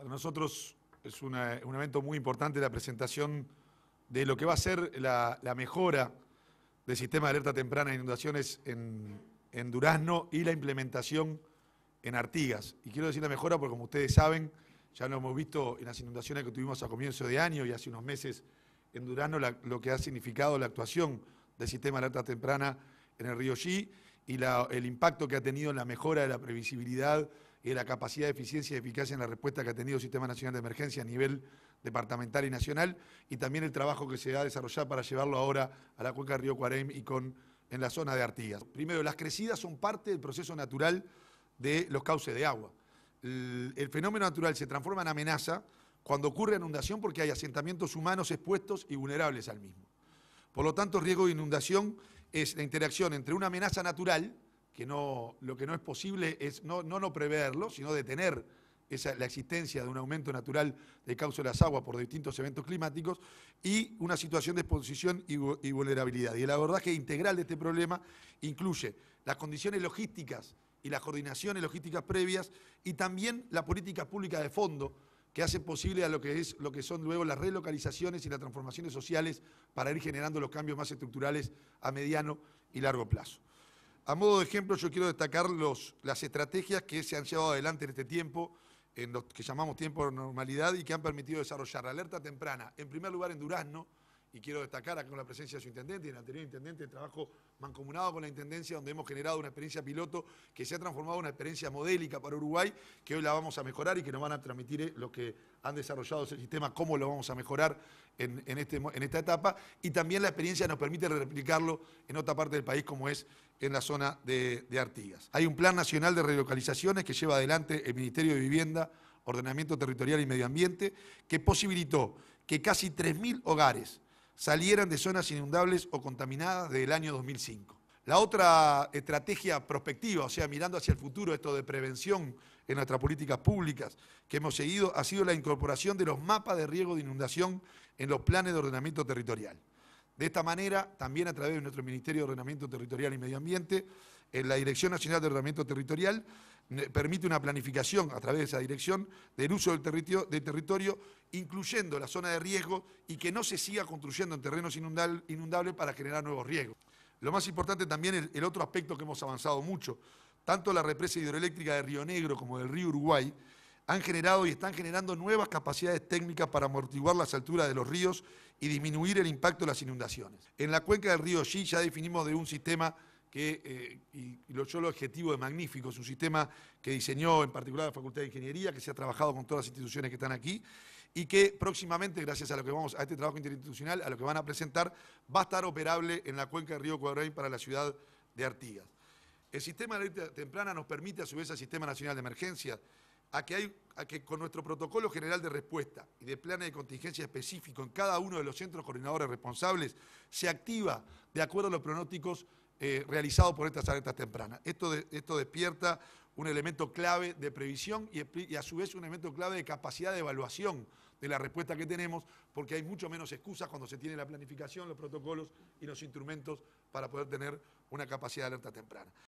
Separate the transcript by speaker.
Speaker 1: Para nosotros es un evento muy importante la presentación de lo que va a ser la, mejora del sistema de alerta temprana de inundaciones en, Durazno y la implementación en Artigas. Y quiero decir la mejora porque como ustedes saben, ya lo hemos visto en las inundaciones que tuvimos a comienzo de año y hace unos meses en Durazno, lo que ha significado la actuación del sistema de alerta temprana en el río G y el impacto que ha tenido en la mejora de la previsibilidad y la capacidad de eficiencia y eficacia en la respuesta que ha tenido el Sistema Nacional de Emergencia a nivel departamental y nacional, y también el trabajo que se ha a para llevarlo ahora a la cuenca del río Cuarem y con, en la zona de Artigas. Primero, las crecidas son parte del proceso natural de los cauces de agua. El, el fenómeno natural se transforma en amenaza cuando ocurre inundación porque hay asentamientos humanos expuestos y vulnerables al mismo. Por lo tanto, riesgo de inundación es la interacción entre una amenaza natural, que lo que no es posible es no, no, preverlo, sino detener la existencia de un aumento natural de causa de las aguas por distintos eventos climáticos y una situación de exposición y, vulnerabilidad. Y el abordaje integral de este problema incluye las condiciones logísticas y las coordinaciones logísticas previas y también la política pública de fondo que hace posible a lo es, lo que son luego las relocalizaciones y las transformaciones sociales para ir generando los cambios más estructurales a mediano y largo plazo. A modo de ejemplo, yo quiero destacar las estrategias que se han llevado adelante en este tiempo, en lo que llamamos tiempo de normalidad y que han permitido desarrollar la alerta temprana, en primer lugar en Durazno, y quiero destacar acá con la presencia de su intendente y el anterior intendente, el trabajo mancomunado con la intendencia, donde hemos generado una experiencia piloto que se ha transformado en una experiencia modélica para Uruguay, que hoy la vamos a mejorar y que nos van a transmitir eh, los que han desarrollado ese sistema, cómo lo vamos a mejorar este, en, esta etapa. Y también la experiencia nos permite replicarlo en otra parte del país, como es en la zona de, de Artigas. Hay un plan nacional de relocalizaciones que lleva adelante el Ministerio de Vivienda, Ordenamiento Territorial y Medio Ambiente, que posibilitó que casi 3.000 hogares salieran de zonas inundables o contaminadas del año 2005. La otra estrategia prospectiva, o sea, mirando hacia el futuro, esto de prevención en nuestras políticas públicas que hemos seguido, ha sido la incorporación de los mapas de riesgo de inundación en los planes de ordenamiento territorial. De esta manera, también a través de nuestro Ministerio de Ordenamiento Territorial y Medio Ambiente, en la Dirección Nacional de Ordenamiento Territorial, permite una planificación a través de esa dirección del uso del territorio, territorio, incluyendo la zona de riesgo y que no se siga construyendo en terrenos inundables para generar nuevos riesgos. Lo más importante también es el otro aspecto que hemos avanzado mucho. Tanto la represa hidroeléctrica de Río Negro como del río Uruguay han generado y están generando nuevas capacidades técnicas para amortiguar las alturas de los ríos y disminuir el impacto de las inundaciones. En la cuenca del río Xi ya definimos de un sistema que, eh, y, yo lo objetivo de magnífico, es un sistema que diseñó en particular la Facultad de Ingeniería, que se ha trabajado con todas las instituciones que están aquí y que próximamente, gracias a lo que vamos a este trabajo interinstitucional, a lo que van a presentar, va a estar operable en la cuenca del río Cuadroy para la ciudad de Artigas. El sistema de alerta temprana nos permite, a su vez, al Sistema Nacional de Emergencias a que, a que con nuestro protocolo general de respuesta y de planes de contingencia específico en cada uno de los centros coordinadores responsables, se activa, de acuerdo a los pronósticos, eh, realizado por estas alertas tempranas. Esto, despierta un elemento clave de previsión y, a su vez un elemento clave de capacidad de evaluación de la respuesta que tenemos, porque hay mucho menos excusas cuando se tiene la planificación, los protocolos y los instrumentos para poder tener una capacidad de alerta temprana.